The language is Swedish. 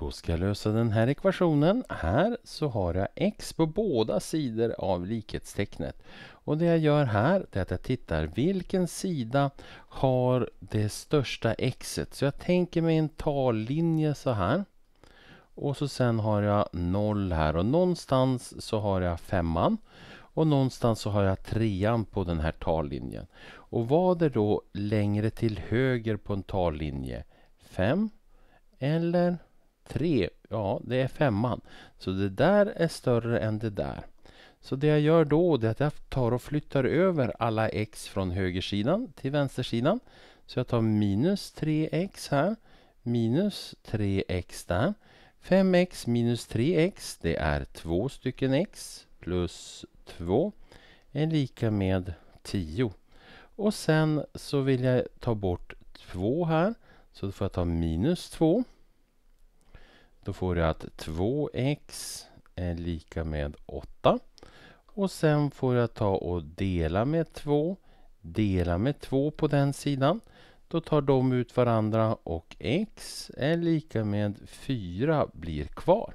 Då ska jag lösa den här ekvationen. Här så har jag x på båda sidor av likhetstecknet. Och det jag gör här är att jag tittar vilken sida har det största xet. Så jag tänker mig en tallinje så här. Och så sen har jag 0 här och någonstans så har jag femman. Och någonstans så har jag trean på den här tallinjen. Och vad är då längre till höger på en tallinje? 5 eller 3, ja det är femman. Så det där är större än det där. Så det jag gör då är att jag tar och flyttar över alla x från högersidan till vänstersidan. Så jag tar minus 3x här, minus 3x där. 5x minus 3x, det är två stycken x plus 2 är lika med 10. Och sen så vill jag ta bort 2 här, så då får jag ta minus 2. Då får jag att 2x är lika med 8. Och sen får jag ta och dela med 2. Dela med 2 på den sidan. Då tar de ut varandra och x är lika med 4 blir kvar.